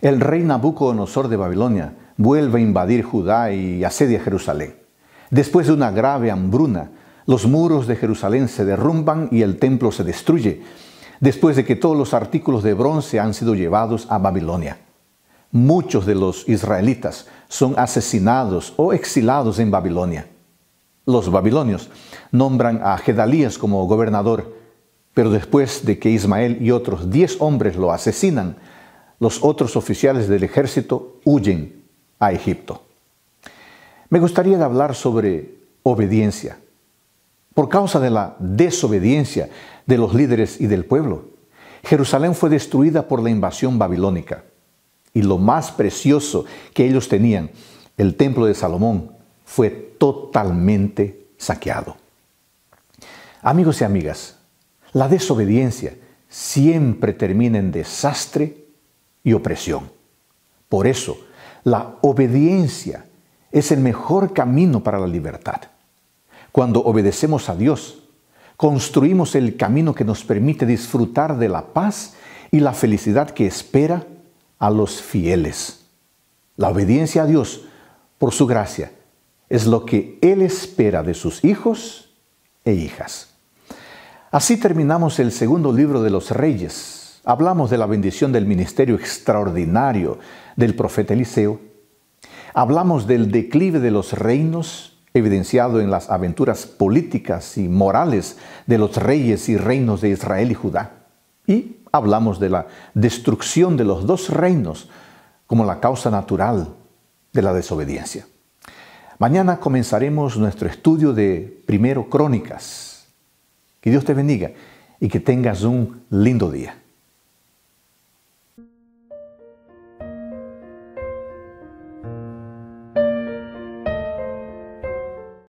el rey Nabucodonosor de Babilonia vuelve a invadir Judá y asedia Jerusalén. Después de una grave hambruna, los muros de Jerusalén se derrumban y el templo se destruye, después de que todos los artículos de bronce han sido llevados a Babilonia. Muchos de los israelitas son asesinados o exilados en Babilonia. Los babilonios nombran a Gedalías como gobernador, pero después de que Ismael y otros diez hombres lo asesinan, los otros oficiales del ejército huyen a Egipto. Me gustaría hablar sobre obediencia. Por causa de la desobediencia de los líderes y del pueblo, Jerusalén fue destruida por la invasión babilónica. Y lo más precioso que ellos tenían, el templo de Salomón, fue totalmente saqueado. Amigos y amigas, la desobediencia siempre termina en desastre opresión. Por eso, la obediencia es el mejor camino para la libertad. Cuando obedecemos a Dios, construimos el camino que nos permite disfrutar de la paz y la felicidad que espera a los fieles. La obediencia a Dios, por su gracia, es lo que Él espera de sus hijos e hijas. Así terminamos el segundo libro de los Reyes, Hablamos de la bendición del ministerio extraordinario del profeta Eliseo. Hablamos del declive de los reinos, evidenciado en las aventuras políticas y morales de los reyes y reinos de Israel y Judá. Y hablamos de la destrucción de los dos reinos como la causa natural de la desobediencia. Mañana comenzaremos nuestro estudio de Primero Crónicas. Que Dios te bendiga y que tengas un lindo día.